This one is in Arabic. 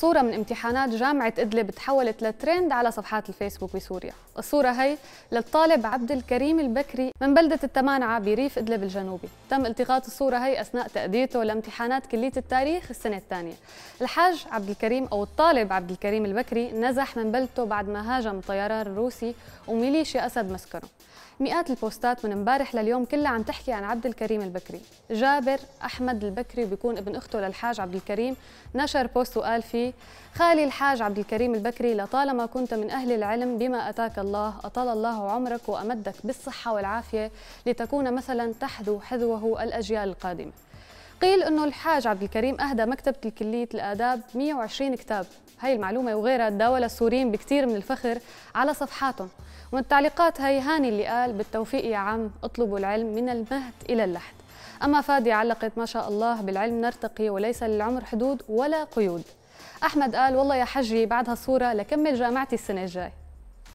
صورة من امتحانات جامعة إدلب تحولت لترند على صفحات الفيسبوك بسوريا الصورة هي للطالب عبد الكريم البكري من بلدة التمانعة بريف إدلب الجنوبي تم التقاط الصورة هي أثناء تأديته لامتحانات كلية التاريخ السنة الثانية الحاج عبد الكريم أو الطالب عبد الكريم البكري نزح من بلدته بعد ما هاجم الطيران الروسي وميليشيا أسد مسكنه مئات البوستات من امبارح لليوم كلها عم تحكي عن عبد الكريم البكري جابر أحمد البكري بيكون ابن أخته للحاج عبد الكريم نشر بوست وقال فيه خالي الحاج عبد الكريم البكري لطالما كنت من أهل العلم بما أتاك الله أطال الله عمرك وأمدك بالصحة والعافية لتكون مثلا تحذو حذوه الأجيال القادمة قيل أنه الحاج عبد الكريم أهدى مكتبة الكلية الآداب 120 كتاب هاي المعلومة وغيرها تداولها السوريين بكثير من الفخر على صفحاتهم ومن التعليقات هاي هاني اللي قال بالتوفيق يا عم اطلبوا العلم من المهد إلى اللحد أما فادي علقت ما شاء الله بالعلم نرتقي وليس للعمر حدود ولا قيود احمد قال والله يا حجي بعد هالصوره لكمل جامعتي السنه الجاي